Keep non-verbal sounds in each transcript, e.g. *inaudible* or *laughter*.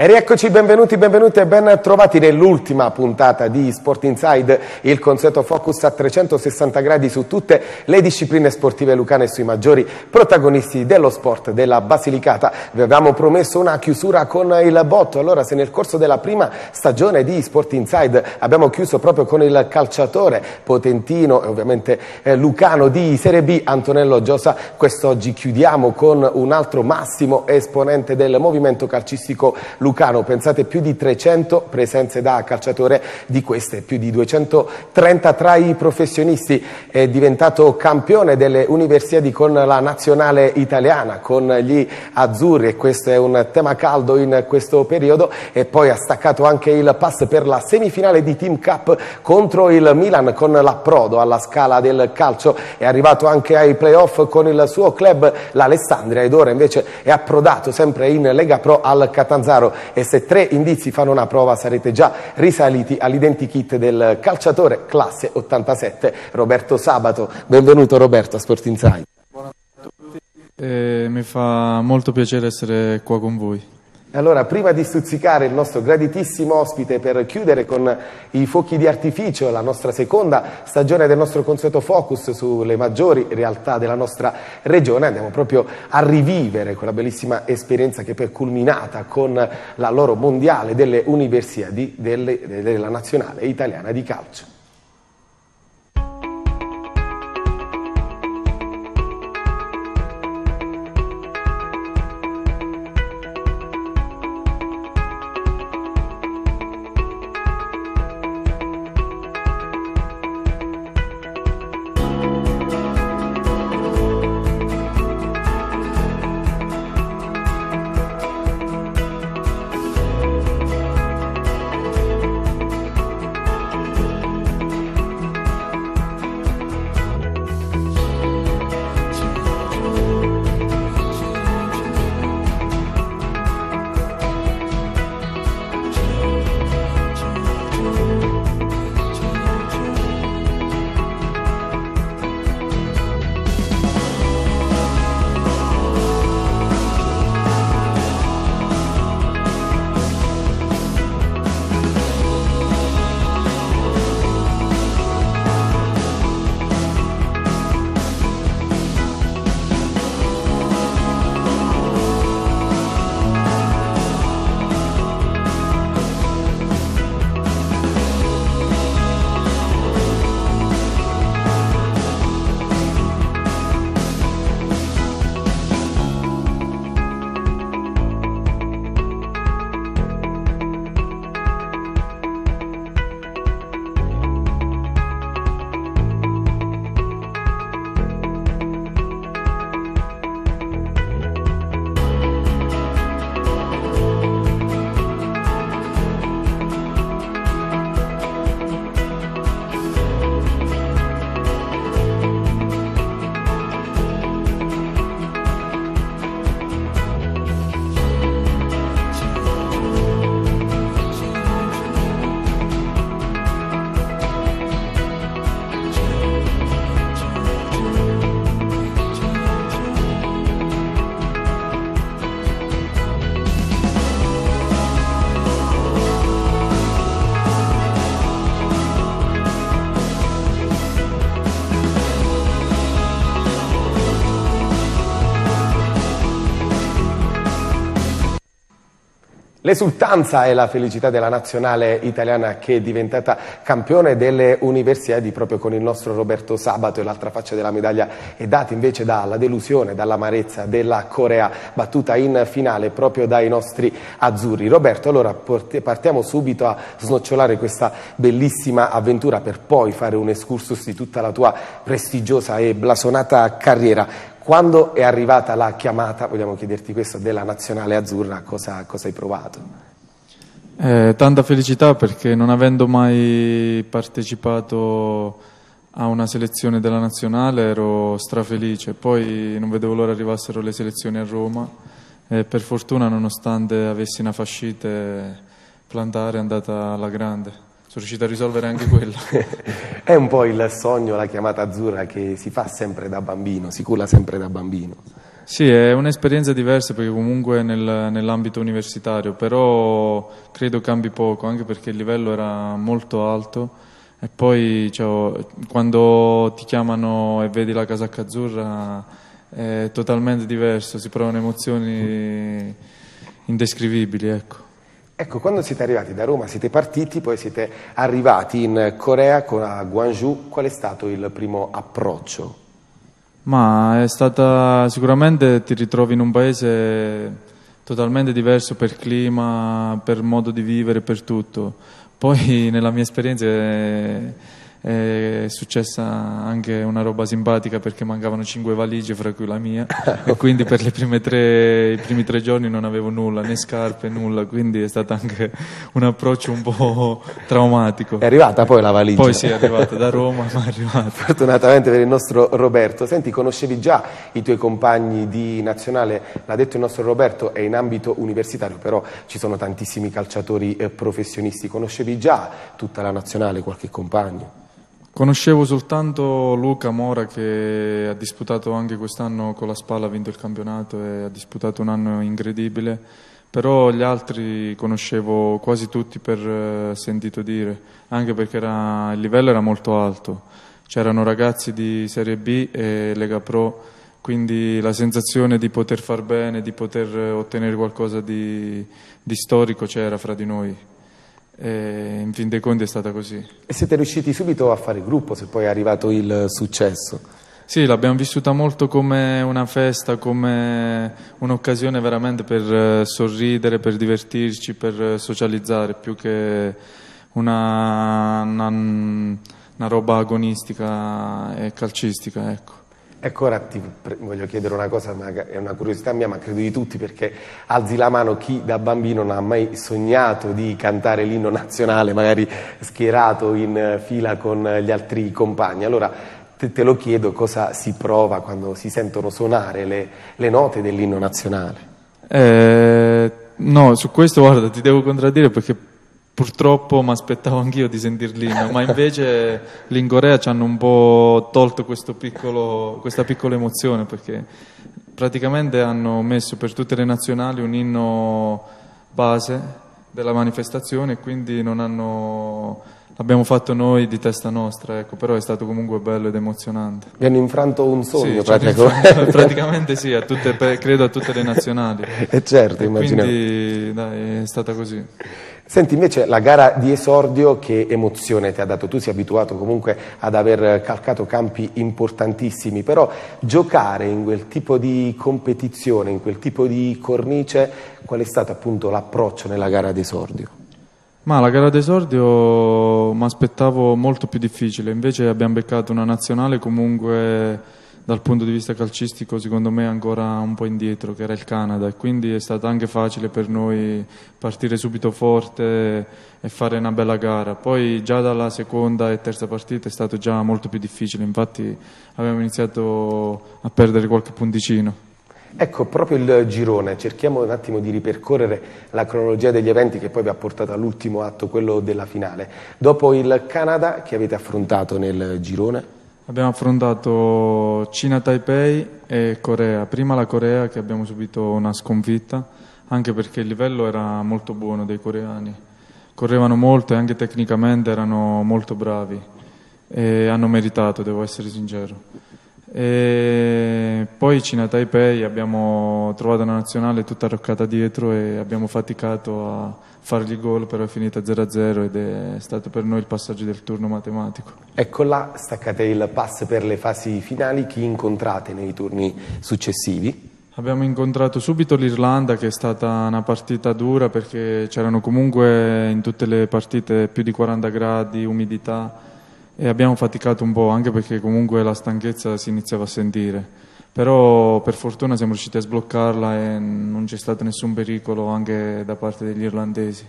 E rieccoci, benvenuti, benvenuti e ben trovati nell'ultima puntata di Sport Inside, il consueto focus a 360 gradi su tutte le discipline sportive lucane e sui maggiori protagonisti dello sport della Basilicata. Vi avevamo promesso una chiusura con il botto, allora se nel corso della prima stagione di Sport Inside abbiamo chiuso proprio con il calciatore potentino e ovviamente eh, lucano di Serie B, Antonello Giosa, quest'oggi chiudiamo con un altro massimo esponente del movimento calcistico lucano Lucano, pensate più di 300 presenze da calciatore, di queste più di 230 tra i professionisti, è diventato campione delle universiadi con la nazionale italiana, con gli azzurri e questo è un tema caldo in questo periodo e poi ha staccato anche il pass per la semifinale di Team Cup contro il Milan con l'approdo alla scala del calcio, è arrivato anche ai playoff con il suo club l'Alessandria ed ora invece è approdato sempre in Lega Pro al Catanzaro e se tre indizi fanno una prova sarete già risaliti all'identikit del calciatore classe 87 Roberto Sabato. Benvenuto Roberto a Sport Insight. Eh, mi fa molto piacere essere qua con voi. Allora, prima di stuzzicare il nostro graditissimo ospite per chiudere con i fuochi di artificio, la nostra seconda stagione del nostro consueto focus sulle maggiori realtà della nostra regione, andiamo proprio a rivivere quella bellissima esperienza che per culminata con la loro mondiale delle università della nazionale italiana di calcio. L'esultanza e la felicità della nazionale italiana che è diventata campione delle universiadi proprio con il nostro Roberto Sabato e l'altra faccia della medaglia è data invece dalla delusione, dall'amarezza della Corea battuta in finale proprio dai nostri azzurri. Roberto, allora partiamo subito a snocciolare questa bellissima avventura per poi fare un excursus di tutta la tua prestigiosa e blasonata carriera. Quando è arrivata la chiamata, vogliamo chiederti questo, della nazionale azzurra, cosa, cosa hai provato? Eh, tanta felicità perché non avendo mai partecipato a una selezione della nazionale ero strafelice, poi non vedevo l'ora arrivassero le selezioni a Roma e per fortuna nonostante avessi una fascite plantare è andata alla grande sono riuscito a risolvere anche quello. *laughs* è un po' il sogno, la chiamata azzurra che si fa sempre da bambino, si cura sempre da bambino. Sì, è un'esperienza diversa perché comunque nel, nell'ambito universitario, però credo cambi poco, anche perché il livello era molto alto e poi cioè, quando ti chiamano e vedi la casacca azzurra è totalmente diverso, si provano emozioni mm. indescrivibili, ecco. Ecco, quando siete arrivati da Roma, siete partiti, poi siete arrivati in Corea con a Guangzhou, qual è stato il primo approccio? Ma è stata sicuramente ti ritrovi in un paese totalmente diverso per clima, per modo di vivere, per tutto. Poi nella mia esperienza è è successa anche una roba simpatica perché mancavano cinque valigie, fra cui la mia, *laughs* e quindi per tre, i primi tre giorni non avevo nulla, né scarpe, nulla, quindi è stato anche un approccio un po' traumatico. È arrivata poi la valigia? Poi sì, è arrivata da Roma, ma è arrivata. Fortunatamente per il nostro Roberto. Senti, conoscevi già i tuoi compagni di nazionale, l'ha detto il nostro Roberto, è in ambito universitario, però ci sono tantissimi calciatori eh, professionisti, conoscevi già tutta la nazionale, qualche compagno? Conoscevo soltanto Luca Mora che ha disputato anche quest'anno con la Spalla, ha vinto il campionato e ha disputato un anno incredibile, però gli altri conoscevo quasi tutti per eh, sentito dire, anche perché era, il livello era molto alto, c'erano ragazzi di Serie B e Lega Pro, quindi la sensazione di poter far bene, di poter eh, ottenere qualcosa di, di storico c'era fra di noi e in fin dei conti è stata così. E siete riusciti subito a fare gruppo se poi è arrivato il successo? Sì, l'abbiamo vissuta molto come una festa, come un'occasione veramente per eh, sorridere, per divertirci, per eh, socializzare, più che una, una, una roba agonistica e calcistica, ecco. Ecco, ora ti voglio chiedere una cosa, ma è una curiosità mia, ma credo di tutti, perché alzi la mano chi da bambino non ha mai sognato di cantare l'inno nazionale, magari schierato in fila con gli altri compagni. Allora te, te lo chiedo cosa si prova quando si sentono suonare le, le note dell'inno nazionale. Eh, no, su questo guarda, ti devo contraddire perché purtroppo mi aspettavo anch'io di sentirli, ma invece lì in Corea ci hanno un po' tolto piccolo, questa piccola emozione perché praticamente hanno messo per tutte le nazionali un inno base della manifestazione e quindi non hanno l'abbiamo fatto noi di testa nostra, ecco, però è stato comunque bello ed emozionante. Vi hanno infranto un sogno, sì, praticamente. *laughs* praticamente sì, a tutte, credo a tutte le nazionali. Eh, certo, e certo, immagino. Quindi dai, è stata così. Senti, invece la gara di esordio che emozione ti ha dato? Tu sei abituato comunque ad aver calcato campi importantissimi, però giocare in quel tipo di competizione, in quel tipo di cornice, qual è stato appunto l'approccio nella gara di esordio? Ma la gara d'esordio mi aspettavo molto più difficile, invece abbiamo beccato una nazionale comunque dal punto di vista calcistico secondo me ancora un po' indietro, che era il Canada e quindi è stato anche facile per noi partire subito forte e fare una bella gara. Poi già dalla seconda e terza partita è stato già molto più difficile, infatti abbiamo iniziato a perdere qualche punticino. Ecco, proprio il girone, cerchiamo un attimo di ripercorrere la cronologia degli eventi che poi vi ha portato all'ultimo atto, quello della finale. Dopo il Canada che avete affrontato nel girone? Abbiamo affrontato Cina Taipei e Corea, prima la Corea che abbiamo subito una sconfitta, anche perché il livello era molto buono dei coreani, correvano molto e anche tecnicamente erano molto bravi e hanno meritato, devo essere sincero. E poi Cina Taipei abbiamo trovato una nazionale tutta arroccata dietro e abbiamo faticato a fargli gol, però è finita 0-0 ed è stato per noi il passaggio del turno matematico. Ecco là, staccate il pass per le fasi finali, chi incontrate nei turni successivi? Abbiamo incontrato subito l'Irlanda che è stata una partita dura perché c'erano comunque in tutte le partite più di 40 gradi, umidità e abbiamo faticato un po' anche perché comunque la stanchezza si iniziava a sentire. Però per fortuna siamo riusciti a sbloccarla e non c'è stato nessun pericolo anche da parte degli irlandesi.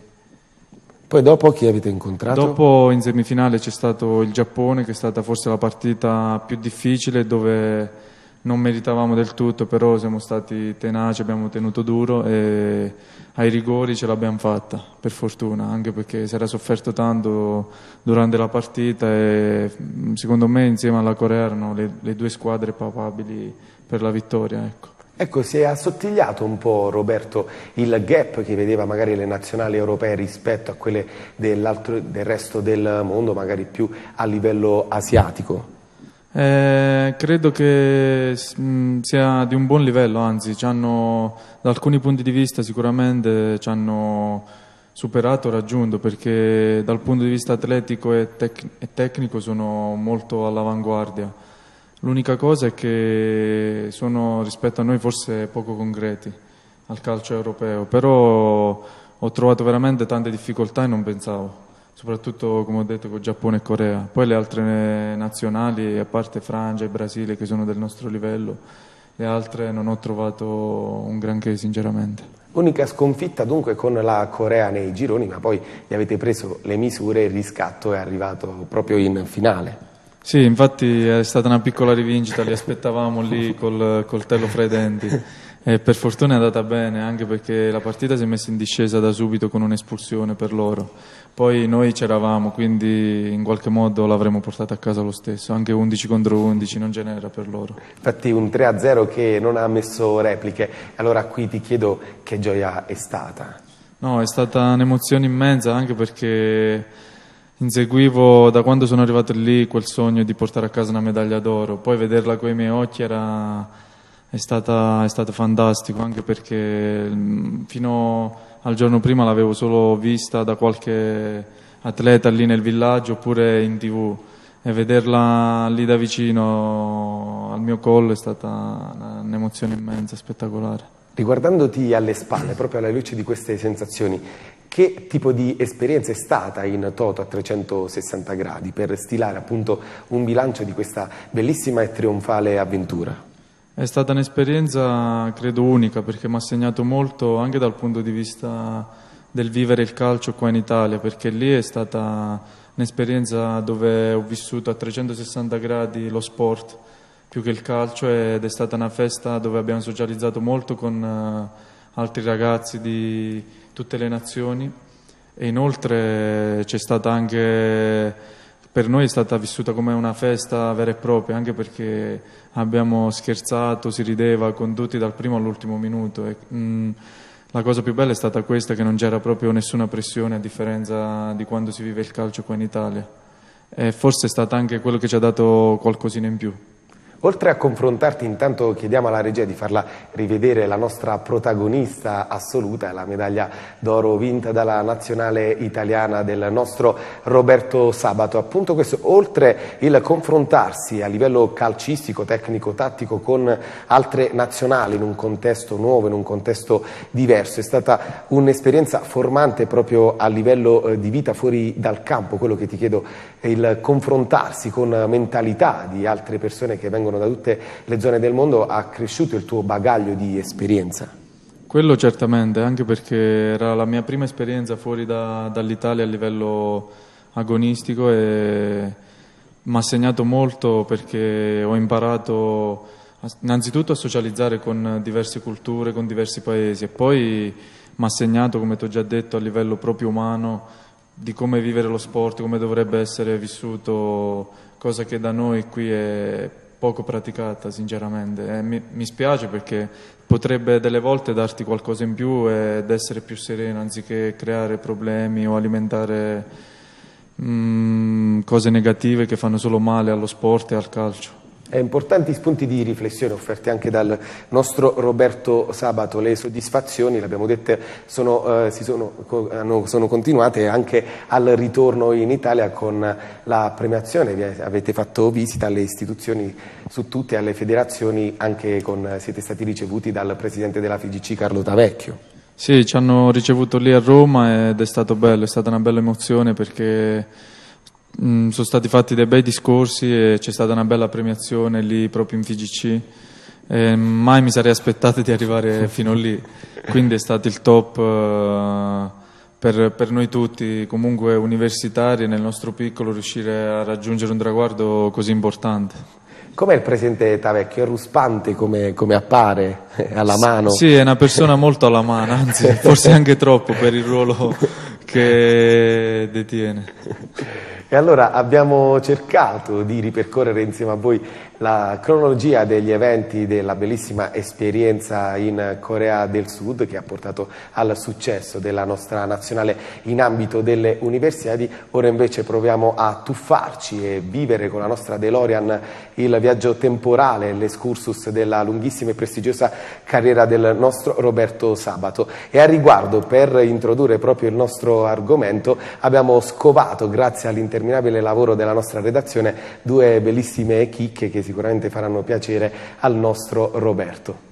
Poi dopo chi avete incontrato? Dopo in semifinale c'è stato il Giappone che è stata forse la partita più difficile dove non meritavamo del tutto, però siamo stati tenaci, abbiamo tenuto duro e ai rigori ce l'abbiamo fatta, per fortuna, anche perché si era sofferto tanto durante la partita e secondo me insieme alla Corea erano le, le due squadre papabili per la vittoria. Ecco. Ecco, si è assottigliato un po', Roberto, il gap che vedeva magari le nazionali europee rispetto a quelle del resto del mondo, magari più a livello asiatico? Eh, credo che mh, mm, sia di un buon livello, anzi, hanno, da alcuni punti di vista sicuramente ci hanno superato, raggiunto, perché dal punto di vista atletico e, tec- e tecnico sono molto all'avanguardia. L'unica cosa è che sono rispetto a noi forse poco concreti al calcio europeo, però ho trovato veramente tante difficoltà e non pensavo soprattutto come ho detto con Giappone e Corea. Poi le altre nazionali, a parte Francia e Brasile che sono del nostro livello, le altre non ho trovato un granché sinceramente. Unica sconfitta dunque con la Corea nei gironi, ma poi gli avete preso le misure, il riscatto è arrivato proprio in finale. Sì, infatti è stata una piccola rivincita, li aspettavamo lì col coltello fra i denti. E per fortuna è andata bene, anche perché la partita si è messa in discesa da subito con un'espulsione per loro poi noi c'eravamo, quindi in qualche modo l'avremmo portata a casa lo stesso, anche 11 contro 11 non ce n'era per loro. Infatti un 3-0 che non ha messo repliche, allora qui ti chiedo che gioia è stata. No, è stata un'emozione immensa anche perché inseguivo da quando sono arrivato lì quel sogno di portare a casa una medaglia d'oro, poi vederla con i miei occhi era... è, stata... è stato fantastico anche perché fino al giorno prima l'avevo solo vista da qualche atleta lì nel villaggio oppure in tv e vederla lì da vicino al mio collo è stata un'emozione immensa, spettacolare. Riguardandoti alle spalle, proprio alla luce di queste sensazioni, che tipo di esperienza è stata in toto a 360 gradi per stilare appunto un bilancio di questa bellissima e trionfale avventura? È stata un'esperienza, credo, unica perché mi ha segnato molto anche dal punto di vista del vivere il calcio qua in Italia, perché lì è stata un'esperienza dove ho vissuto a 360 gradi lo sport più che il calcio ed è stata una festa dove abbiamo socializzato molto con eh, altri ragazzi di tutte le nazioni e inoltre c'è stata anche per noi è stata vissuta come una festa vera e propria, anche perché abbiamo scherzato, si rideva con tutti dal primo all'ultimo minuto. E, mh, mm, la cosa più bella è stata questa, che non c'era proprio nessuna pressione a differenza di quando si vive il calcio qua in Italia. E forse è stato anche quello che ci ha dato qualcosina in più. Oltre a confrontarti, intanto chiediamo alla regia di farla rivedere la nostra protagonista assoluta, la medaglia d'oro vinta dalla nazionale italiana del nostro Roberto Sabato. Appunto questo, oltre il confrontarsi a livello calcistico, tecnico, tattico con altre nazionali in un contesto nuovo, in un contesto diverso, è stata un'esperienza formante proprio a livello eh, di vita fuori dal campo, quello che ti chiedo è il confrontarsi con mentalità di altre persone che vengono vengono da tutte le zone del mondo, ha cresciuto il tuo bagaglio di esperienza? Quello certamente, anche perché era la mia prima esperienza fuori da, dall'Italia a livello agonistico e mi ha segnato molto perché ho imparato innanzitutto a socializzare con diverse culture, con diversi paesi e poi mi ha segnato, come ti ho già detto, a livello proprio umano di come vivere lo sport, come dovrebbe essere vissuto, cosa che da noi qui è poco praticata sinceramente e eh, mi, mi, spiace perché potrebbe delle volte darti qualcosa in più ed essere più sereno anziché creare problemi o alimentare mh, mm, cose negative che fanno solo male allo sport e al calcio importanti spunti di riflessione offerti anche dal nostro Roberto Sabato. Le soddisfazioni, l'abbiamo detto, sono, eh, sono, hanno, sono, continuate anche al ritorno in Italia con la premiazione. Avete fatto visita alle istituzioni su tutte, alle federazioni, anche con, siete stati ricevuti dal presidente della FIGC Carlo Tavecchio. Sì, ci hanno ricevuto lì a Roma ed è stato bello, è stata una bella emozione perché Mm, sono stati fatti dei bei discorsi e c'è stata una bella premiazione lì proprio in FIGC. Eh, mai mi sarei aspettato di arrivare *laughs* fino lì, quindi è stato il top eh, per, per, noi tutti, comunque universitari, nel nostro piccolo, riuscire a raggiungere un traguardo così importante. Com'è il presidente Tavecchio? È ruspante come, come appare, eh, alla mano? S sì, è una persona molto alla mano, anzi *laughs* forse anche troppo per il ruolo che detiene. E allora abbiamo cercato di ripercorrere insieme a voi la cronologia degli eventi della bellissima esperienza in Corea del Sud che ha portato al successo della nostra nazionale in ambito delle universiadi. Ora invece proviamo a tuffarci e vivere con la nostra DeLorean il viaggio temporale, l'escursus della lunghissima e prestigiosa carriera del nostro Roberto Sabato. E a riguardo, per introdurre proprio il nostro argomento, abbiamo scovato, grazie all'interminabile lavoro della nostra redazione, due bellissime chicche che si sicuramente faranno piacere al nostro Roberto.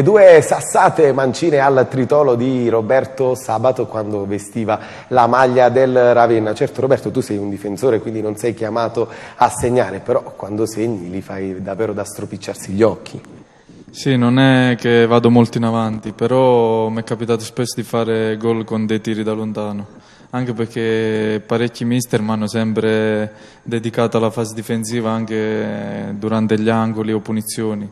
Le due sassate mancine al tritolo di Roberto Sabato quando vestiva la maglia del Ravenna. Certo Roberto tu sei un difensore quindi non sei chiamato a segnare, però quando segni li fai davvero da stropicciarsi gli occhi. Sì, non è che vado molto in avanti, però mi è capitato spesso di fare gol con dei tiri da lontano, anche perché parecchi mister mi hanno sempre dedicato alla fase difensiva anche durante gli angoli o punizioni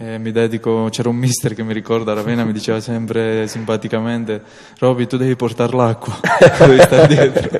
eh, mi dedico, c'era un mister che mi ricorda Ravenna, mi diceva sempre simpaticamente, Roby tu devi portare l'acqua, *laughs* devi stare dietro.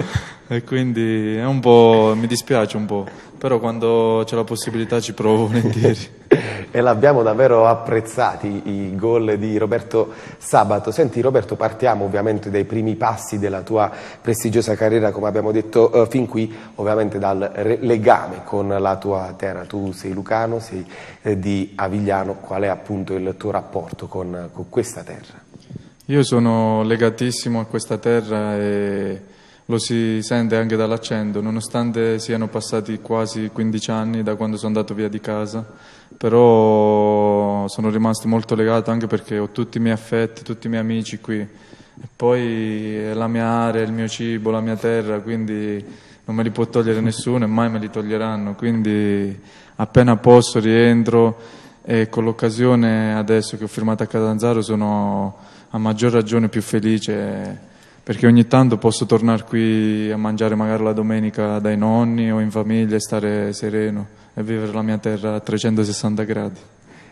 E quindi è un po', mi dispiace un po', però quando c'è la possibilità ci provo volentieri. *laughs* e l'abbiamo davvero apprezzati i gol di Roberto Sabato. Senti Roberto, partiamo ovviamente dai primi passi della tua prestigiosa carriera, come abbiamo detto eh, fin qui, ovviamente dal legame con la tua terra. Tu sei lucano, sei eh, di Avigliano, qual è appunto il tuo rapporto con, con questa terra? Io sono legatissimo a questa terra e lo si sente anche dall'accento, nonostante siano passati quasi 15 anni da quando sono andato via di casa però sono rimasto molto legato anche perché ho tutti i miei affetti, tutti i miei amici qui e poi è la mia area, il mio cibo, la mia terra, quindi non me li può togliere nessuno e mai me li toglieranno, quindi appena posso rientro e con l'occasione adesso che ho firmato a Catanzaro sono a maggior ragione più felice perché ogni tanto posso tornare qui a mangiare magari la domenica dai nonni o in famiglia e stare sereno e vivere la mia terra a 360 gradi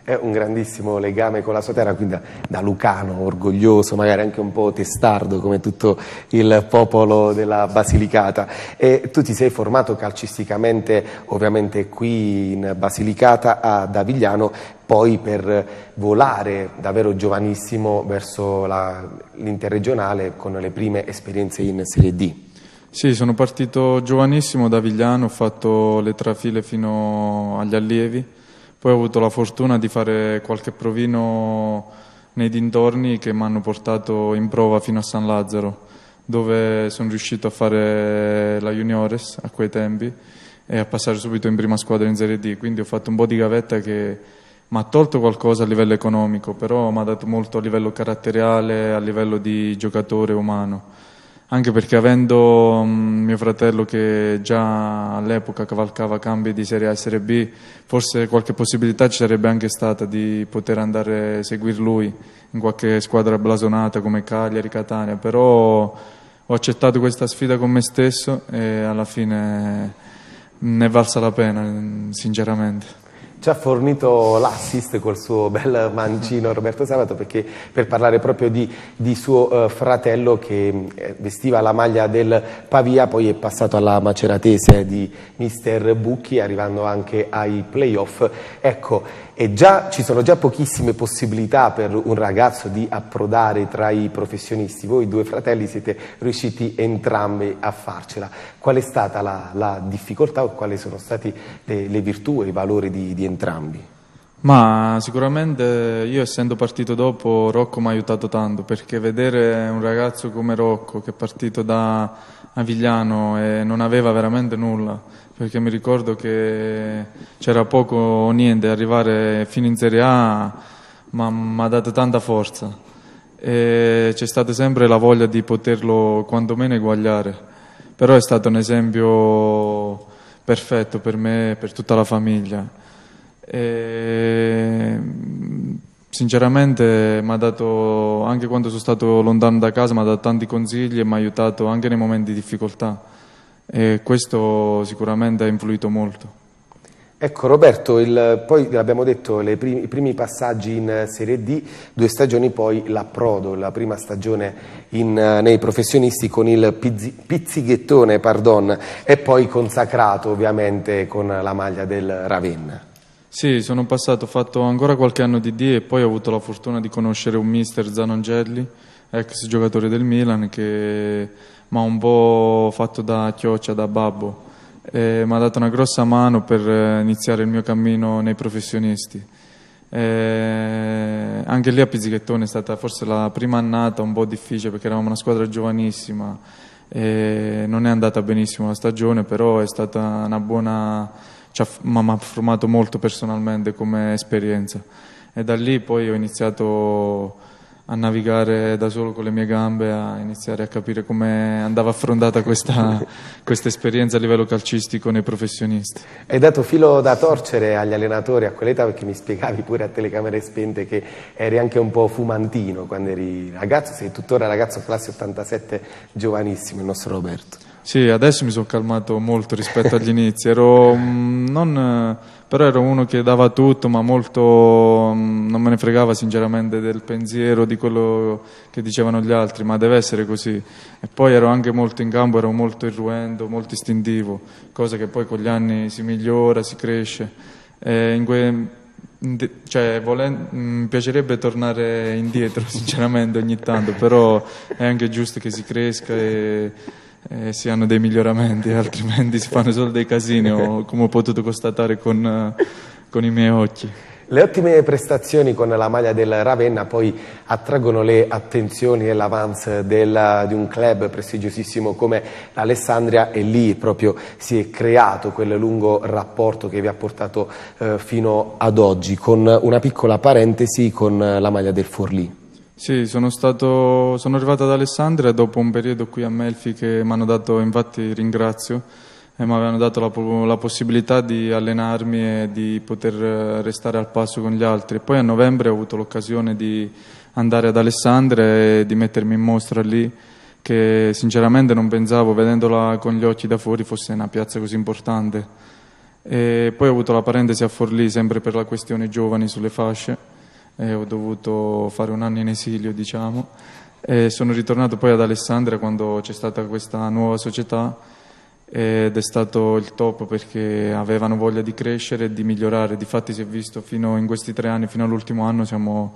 eh, un grandissimo legame con la sua terra, quindi da, da, lucano, orgoglioso, magari anche un po' testardo come tutto il popolo della Basilicata. E tu ti sei formato calcisticamente ovviamente qui in Basilicata a Davigliano, poi per volare davvero giovanissimo verso l'interregionale con le prime esperienze in Serie D. Sì, sono partito giovanissimo da Vigliano, ho fatto le trafile fino agli allievi poi ho avuto la fortuna di fare qualche provino nei dintorni che mi hanno portato in prova fino a San Lazzaro, dove sono riuscito a fare la juniores a quei tempi e a passare subito in prima squadra in Serie D. Quindi ho fatto un po' di gavetta che mi ha tolto qualcosa a livello economico, però mi ha dato molto a livello caratteriale, a livello di giocatore umano anche perché avendo mm, mio fratello che già all'epoca cavalcava cambi di Serie A e Serie B, forse qualche possibilità ci sarebbe anche stata di poter andare a seguire lui in qualche squadra blasonata come Cagliari, Catania, però ho accettato questa sfida con me stesso e alla fine mm, ne è valsa la pena, sinceramente ci ha fornito l'assist col suo bel mancino Roberto Sabato perché, per parlare proprio di, di suo eh, fratello che eh, vestiva la maglia del Pavia, poi è passato alla maceratese di mister Bucchi, arrivando anche ai playoff. Ecco, e già, ci sono già pochissime possibilità per un ragazzo di approdare tra i professionisti. Voi due fratelli siete riusciti entrambi a farcela. Qual è stata la, la difficoltà o quali sono state le, le virtù e i valori di, di entrambi? Ma sicuramente io essendo partito dopo Rocco mi ha aiutato tanto perché vedere un ragazzo come Rocco che è partito da Avigliano e non aveva veramente nulla perché mi ricordo che c'era poco o niente, arrivare fino in Serie A mi ha dato tanta forza e c'è stata sempre la voglia di poterlo quantomeno eguagliare, però è stato un esempio perfetto per me e per tutta la famiglia. E sinceramente mi ha dato, anche quando sono stato lontano da casa, mi ha dato tanti consigli e mi ha aiutato anche nei momenti di difficoltà e questo sicuramente ha influito molto. Ecco Roberto, il, poi abbiamo detto, primi, i primi passaggi in eh, Serie D, due stagioni poi l'approdo, la prima stagione in, eh, nei professionisti con il pizzi, pizzighettone pardon, e poi consacrato ovviamente con la maglia del Ravenna. Sì, sono passato, ho fatto ancora qualche anno di D e poi ho avuto la fortuna di conoscere un mister Zanongelli ex giocatore del Milan che mi ha un po' fatto da chioccia, da babbo e mi ha dato una grossa mano per eh, iniziare il mio cammino nei professionisti. E anche lì a Pizzichettone è stata forse la prima annata un po' difficile perché eravamo una squadra giovanissima e non è andata benissimo la stagione, però è stata una buona mi ha formato molto personalmente come esperienza e da lì poi ho iniziato a navigare da solo con le mie gambe, a iniziare a capire come andava affrontata questa, *laughs* questa, esperienza a livello calcistico nei professionisti. Hai dato filo da torcere agli allenatori a quell'età perché mi spiegavi pure a telecamere spente che eri anche un po' fumantino quando eri ragazzo, sei tuttora ragazzo classe 87 giovanissimo, il nostro Roberto. Sì, adesso mi sono calmato molto rispetto agli *laughs* inizi, ero mm, non però ero uno che dava tutto, ma molto mm, non me ne fregava sinceramente del pensiero, di quello che dicevano gli altri, ma deve essere così. E poi ero anche molto in campo, ero molto irruendo, molto istintivo, cosa che poi con gli anni si migliora, si cresce. Que... Cioè, volen... Mm, mi piacerebbe tornare indietro, *laughs* sinceramente, ogni tanto, però è anche giusto che si cresca e eh, si hanno dei miglioramenti, *laughs* altrimenti si fanno solo dei casini, o, *laughs* come ho potuto constatare con, eh, con i miei occhi. Le ottime prestazioni con la maglia del Ravenna poi attraggono le attenzioni e l'avance di un club prestigiosissimo come l'Alessandria e lì proprio si è creato quel lungo rapporto che vi ha portato eh, fino ad oggi con una piccola parentesi con eh, la maglia del Forlì. Sì, sono, stato, sono arrivato ad Alessandria dopo un periodo qui a Melfi che mi hanno dato, infatti ringrazio, e mi avevano dato la, la, possibilità di allenarmi e di poter eh, restare al passo con gli altri. Poi a novembre ho avuto l'occasione di andare ad Alessandria e di mettermi in mostra lì, che sinceramente non pensavo, vedendola con gli occhi da fuori, fosse una piazza così importante. E poi ho avuto la parentesi a Forlì, sempre per la questione giovani sulle fasce e ho dovuto fare un anno in esilio, diciamo. E sono ritornato poi ad Alessandria quando c'è stata questa nuova società ed è stato il top perché avevano voglia di crescere e di migliorare. Difatti si è visto fino in questi tre anni, fino all'ultimo anno siamo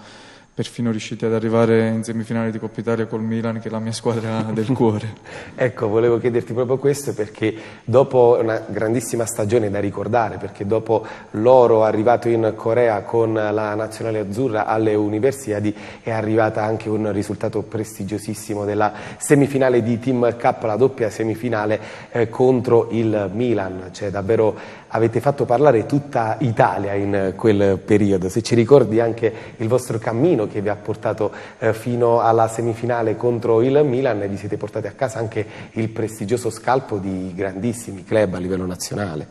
perfino riusciti ad arrivare in semifinale di Coppa Italia col Milan, che è la mia squadra *laughs* del cuore. ecco, volevo chiederti proprio questo perché dopo una grandissima stagione da ricordare, perché dopo l'oro arrivato in Corea con la nazionale azzurra alle Universiadi è arrivata anche un risultato prestigiosissimo della semifinale di Team K, la doppia semifinale eh, contro il Milan. C'è davvero avete fatto parlare tutta Italia in eh, quel periodo, se ci ricordi anche il vostro cammino che vi ha portato eh, fino alla semifinale contro il Milan e vi siete portati a casa anche il prestigioso scalpo di grandissimi club a livello nazionale.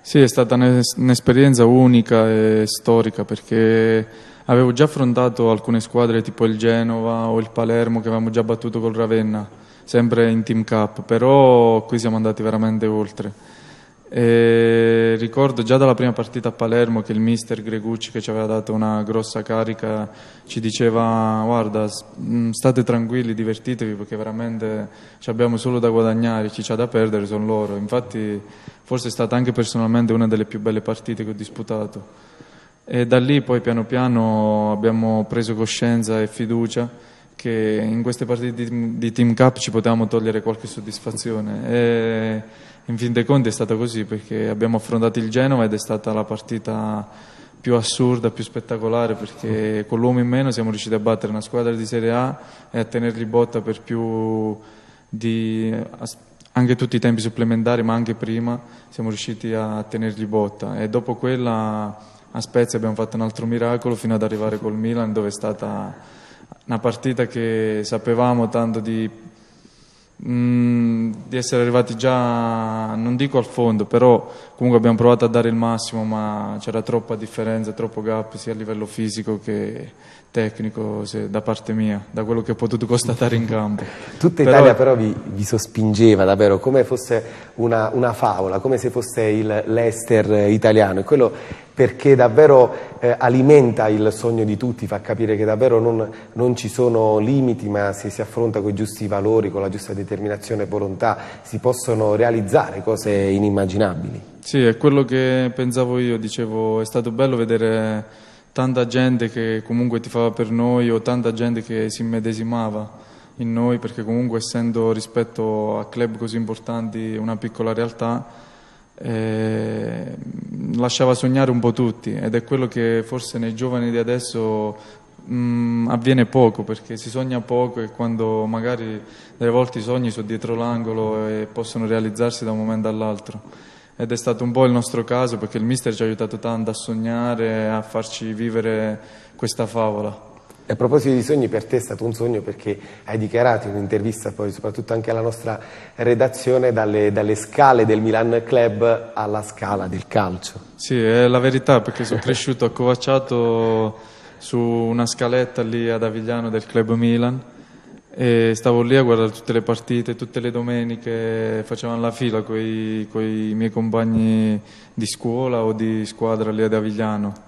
Sì, è stata un'esperienza unica e storica perché avevo già affrontato alcune squadre tipo il Genova o il Palermo che avevamo già battuto col Ravenna, sempre in Team Cup, però qui siamo andati veramente oltre e ricordo già dalla prima partita a Palermo che il mister Gregucci che ci aveva dato una grossa carica ci diceva guarda mm, state tranquilli, divertitevi perché veramente ci abbiamo solo da guadagnare, chi c'ha da perdere sono loro. Infatti forse è stata anche personalmente una delle più belle partite che ho disputato. E da lì poi piano piano abbiamo preso coscienza e fiducia che in queste partite di, Team Cup ci potevamo togliere qualche soddisfazione. E in fin dei conti è stato così perché abbiamo affrontato il Genova ed è stata la partita più assurda, più spettacolare perché con l'uomo in meno siamo riusciti a battere una squadra di Serie A e a tenerli botta per più di anche tutti i tempi supplementari ma anche prima siamo riusciti a tenerli botta e dopo quella a Spezia abbiamo fatto un altro miracolo fino ad arrivare col Milan dove è stata una partita che sapevamo tanto di Mm, di essere arrivati già, non dico al fondo, però comunque abbiamo provato a dare il massimo, ma c'era troppa differenza, troppo gap sia a livello fisico che tecnico se, da parte mia, da quello che ho potuto constatare in campo. *laughs* Tutta però, Italia però vi, vi, sospingeva davvero come fosse una, una, favola, come se fosse il Leicester italiano e quello perché davvero eh, alimenta il sogno di tutti, fa capire che davvero non, non, ci sono limiti, ma se si affronta con i giusti valori, con la giusta determinazione e volontà, si possono realizzare cose inimmaginabili. Sì, è quello che pensavo io, dicevo, è stato bello vedere tanta gente che comunque ti fa per noi o tanta gente che si immedesimava in noi, perché comunque essendo rispetto a club così importanti una piccola realtà, eh, lasciava sognare un po' tutti ed è quello che forse nei giovani di adesso mh, mm, avviene poco perché si sogna poco e quando magari delle volte i sogni sono dietro l'angolo e possono realizzarsi da un momento all'altro ed è stato un po' il nostro caso perché il mister ci ha aiutato tanto a sognare, e a farci vivere questa favola a proposito di sogni, per te è stato un sogno perché hai dichiarato in un'intervista poi, soprattutto anche alla nostra redazione, dalle, dalle, scale del Milan Club alla scala del calcio. Sì, è la verità perché sono cresciuto accovacciato su una scaletta lì ad Avigliano del Club Milan e stavo lì a guardare tutte le partite, tutte le domeniche facevano la fila con i miei compagni di scuola o di squadra lì ad Avigliano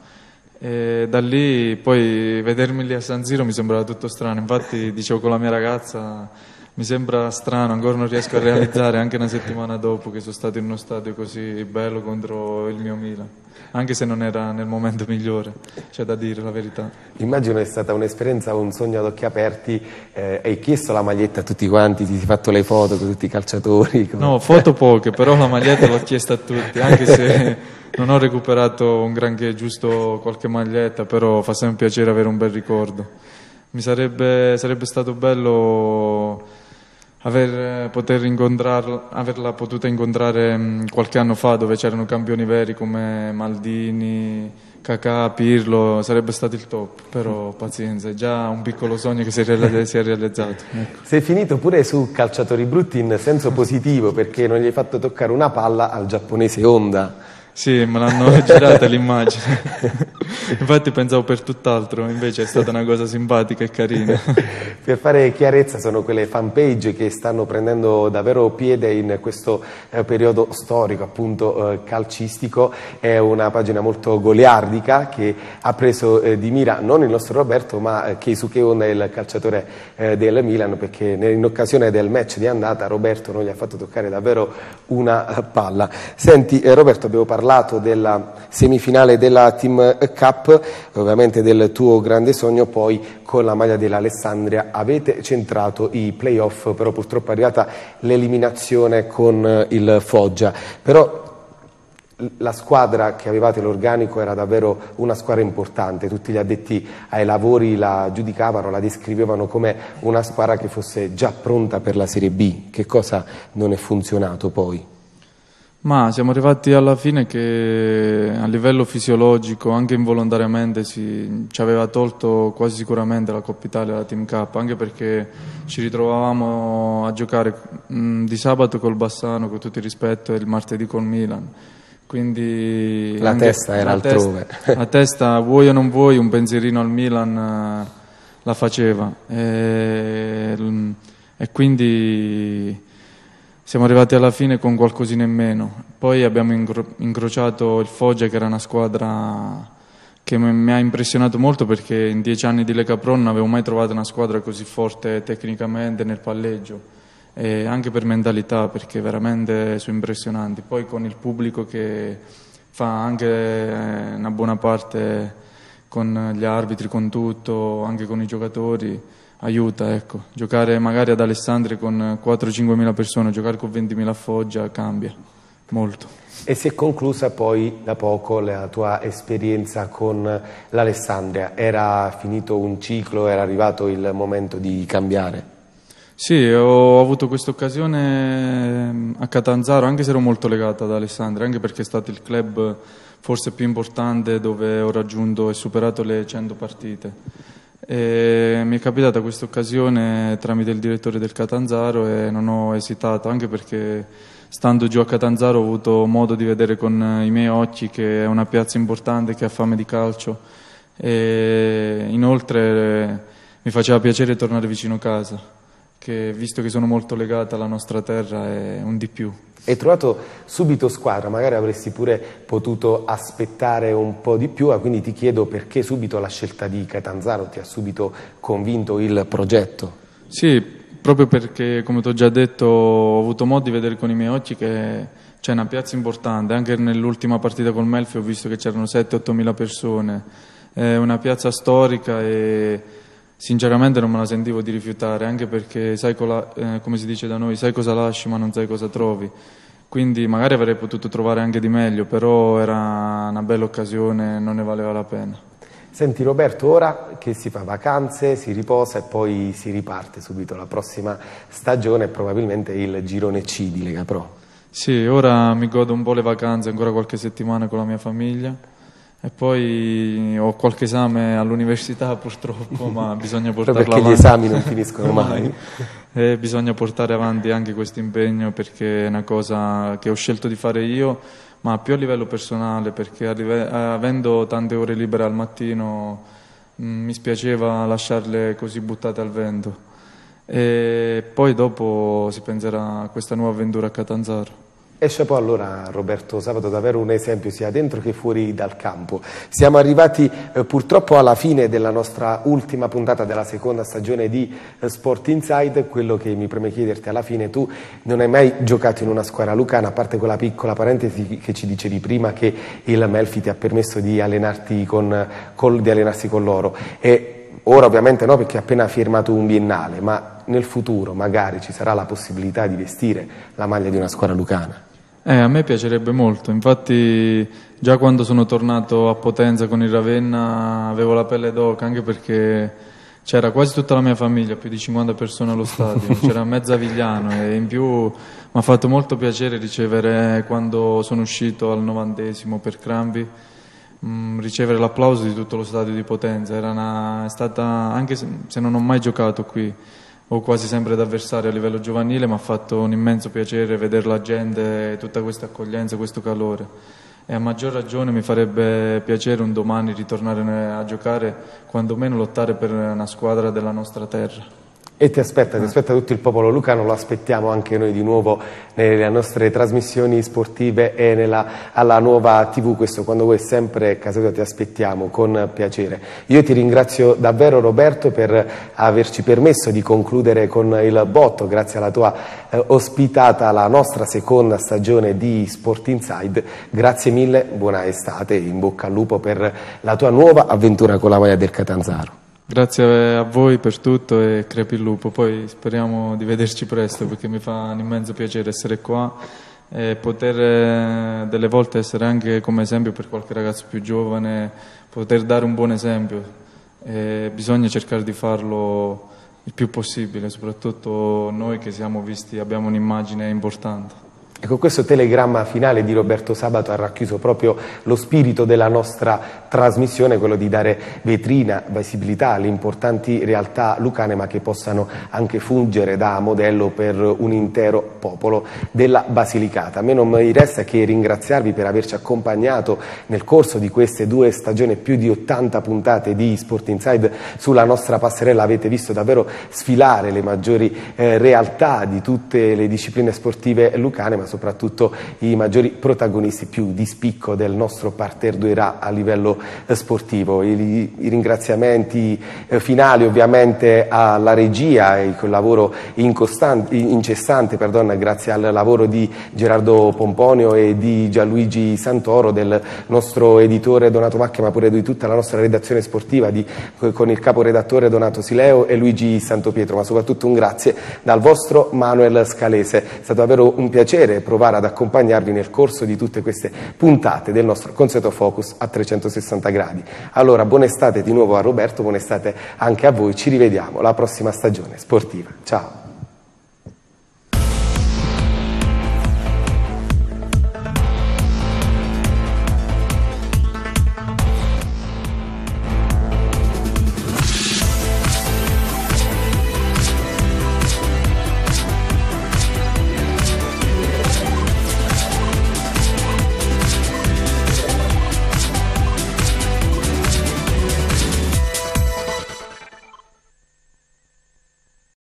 e da lì poi vedermi lì a San Ziro mi sembrava tutto strano, infatti dicevo con la mia ragazza mi sembra strano, ancora non riesco a *laughs* realizzare anche una settimana dopo che sono stato in uno stadio così bello contro il mio Milan anche se non era nel momento migliore, c'è da dire la verità. Immagino è stata un'esperienza, un sogno ad occhi aperti, eh, hai chiesto la maglietta a tutti quanti, ti sei fatto le foto con tutti i calciatori? Con... No, foto poche, però la maglietta l'ho chiesta a tutti, anche se non ho recuperato un granché, giusto qualche maglietta, però fa sempre piacere avere un bel ricordo. Mi sarebbe, sarebbe stato bello aver, eh, averla potuta incontrare mm, qualche anno fa dove c'erano campioni veri come Maldini, Cacà, Pirlo, sarebbe stato il top, però mm. pazienza, è già un piccolo sogno che si è, *laughs* realizzato. Ecco. è finito pure su calciatori brutti in senso mm. positivo perché non gli hai fatto toccare una palla al giapponese Honda. Sì, me l'hanno *laughs* girata *laughs* l'immagine. Infatti pensavo per tutt'altro, invece è stata una cosa simpatica e carina. *laughs* per fare chiarezza sono quelle fanpage che stanno prendendo davvero piede in questo eh, periodo storico appunto eh, calcistico, è una pagina molto goliardica che ha preso eh, di mira non il nostro Roberto ma eh, Keisuke Onda il calciatore eh, del Milan perché in occasione del match di andata Roberto non gli ha fatto toccare davvero una palla. Senti eh, Roberto abbiamo parlato della semifinale della Team Cup Cup, ovviamente del tuo grande sogno, poi con la maglia dell'Alessandria avete centrato i playoff, però purtroppo è arrivata l'eliminazione con eh, il Foggia. Però la squadra che avevate, l'organico, era davvero una squadra importante, tutti gli addetti ai lavori la giudicavano, la descrivevano come una squadra che fosse già pronta per la Serie B. Che cosa non è funzionato poi? Ma siamo arrivati alla fine che a livello fisiologico, anche involontariamente, si, ci aveva tolto quasi sicuramente la Coppa Italia e la Team Cup, anche perché ci ritrovavamo a giocare mh, mm, di sabato col Bassano, con tutto il rispetto, e il martedì col Milan. Quindi la testa era la altrove. Testa, *laughs* la testa, vuoi o non vuoi, un pensierino al Milan eh, la faceva. E, mm, e quindi siamo arrivati alla fine con qualcosina in meno. Poi abbiamo ingro- incrociato il Foggia, che era una squadra che m- mi ha impressionato molto perché in dieci anni di Lega Pro non avevo mai trovato una squadra così forte tecnicamente nel palleggio e anche per mentalità perché veramente sono impressionanti. Poi con il pubblico che fa anche eh, una buona parte con gli arbitri, con tutto, anche con i giocatori, aiuta, ecco. Giocare magari ad Alessandria con 4-5 mila persone, giocare con 20 mila a Foggia cambia molto. E si è conclusa poi da poco la tua esperienza con l'Alessandria. Era finito un ciclo, era arrivato il momento di cambiare? Sì, ho avuto questa occasione ehm, a Catanzaro, anche se ero molto legata ad Alessandria, anche perché è stato il club forse più importante dove ho raggiunto e superato le 100 partite. E mi è capitata questa occasione tramite il direttore del Catanzaro e non ho esitato, anche perché stando giù a Catanzaro ho avuto modo di vedere con i miei occhi che è una piazza importante, che ha fame di calcio e inoltre mi faceva piacere tornare vicino a casa che visto che sono molto legata alla nostra terra è un di più. Hai trovato subito squadra, magari avresti pure potuto aspettare un po' di più, ah, quindi ti chiedo perché subito la scelta di Catanzaro ti ha subito convinto il progetto? Sì, proprio perché, come ti ho già detto, ho avuto modo di vedere con i miei occhi che c'è una piazza importante, anche nell'ultima partita col Melfi ho visto che c'erano 7-8 mila persone, è una piazza storica e sinceramente non me la sentivo di rifiutare, anche perché sai la, eh, come si dice da noi, sai cosa lasci ma non sai cosa trovi. Quindi magari avrei potuto trovare anche di meglio, però era una bella occasione, non ne valeva la pena. Senti Roberto, ora che si fa vacanze, si riposa e poi si riparte subito, la prossima stagione è probabilmente il girone C di Lega Pro. Sì, ora mi godo un po' le vacanze, ancora qualche settimana con la mia famiglia e poi ho qualche esame all'università *laughs* purtroppo, ma bisogna portarlo perché avanti. Perché gli esami non finiscono *laughs* mai. e bisogna portare avanti anche questo impegno perché è una cosa che ho scelto di fare io, ma più a livello personale, perché arrive- avendo tante ore libere al mattino mh, mm, mi spiaceva lasciarle così buttate al vento. E poi dopo si penserà a questa nuova avventura a Catanzaro. E poi allora Roberto Sabato, davvero un esempio sia dentro che fuori dal campo. Siamo arrivati eh, purtroppo alla fine della nostra ultima puntata della seconda stagione di eh, Sport Inside, quello che mi preme chiederti alla fine, tu non hai mai giocato in una squadra lucana, a parte quella piccola parentesi che ci dicevi prima che il Melfi ti ha permesso di, con, col, di allenarsi con loro. E ora ovviamente no perché ha appena firmato un biennale, ma nel futuro magari ci sarà la possibilità di vestire la maglia di una squadra lucana. Eh, a me piacerebbe molto, infatti già quando sono tornato a Potenza con il Ravenna avevo la pelle d'oca anche perché c'era quasi tutta la mia famiglia, più di 50 persone allo stadio, *laughs* c'era mezza Vigliano e in più mi ha fatto molto piacere ricevere quando sono uscito al novantesimo per Crambi mm, ricevere l'applauso di tutto lo stadio di Potenza, una, è stata, anche se, se non ho mai giocato qui, o quasi sempre d'avversario a livello giovanile, ma ha fatto un immenso piacere vedere la gente, tutta questa accoglienza, questo calore. E a maggior ragione mi farebbe piacere un domani ritornare a giocare, quantomeno lottare per una squadra della nostra terra. E ti aspetta, ti ah. aspetta tutto il popolo lucano, lo aspettiamo anche noi di nuovo nelle nostre trasmissioni sportive e nella, alla nuova TV, questo quando vuoi sempre, Casato ti aspettiamo con piacere. Io ti ringrazio davvero Roberto per averci permesso di concludere con il botto, grazie alla tua eh, ospitata la nostra seconda stagione di Sport Inside, grazie mille, buona estate, in bocca al lupo per la tua nuova avventura con la maglia del Catanzaro. Grazie a voi per tutto e crepi il lupo, poi speriamo di vederci presto perché mi fa un immenso piacere essere qua e poter eh, delle volte essere anche come esempio per qualche ragazzo più giovane, poter dare un buon esempio. E bisogna cercare di farlo il più possibile, soprattutto noi che siamo visti, abbiamo un'immagine importante. Ecco, questo telegramma finale di Roberto Sabato ha racchiuso proprio lo spirito della nostra trasmissione, quello di dare vetrina, visibilità alle importanti realtà lucane, ma che possano anche fungere da modello per un intero popolo della Basilicata. A me non mi resta che ringraziarvi per averci accompagnato nel corso di queste due stagioni, più di 80 puntate di Sport Inside sulla nostra passerella. Avete visto davvero sfilare le maggiori eh, realtà di tutte le discipline sportive lucane, soprattutto i maggiori protagonisti più di spicco del nostro parterre d'Uera a livello eh, sportivo. I, I, ringraziamenti eh, finali ovviamente alla regia e col lavoro incessante, perdona, grazie al lavoro di Gerardo Pomponio e di Gianluigi Santoro, del nostro editore Donato Macchia, ma pure di tutta la nostra redazione sportiva di, eh, con il caporedattore Donato Sileo e Luigi Santopietro, ma soprattutto un grazie dal vostro Manuel Scalese. È stato davvero un piacere provare ad accompagnarvi nel corso di tutte queste puntate del nostro Concerto focus a 360 gradi. Allora, buon estate di nuovo a Roberto, buon estate anche a voi, ci rivediamo la prossima stagione sportiva. Ciao!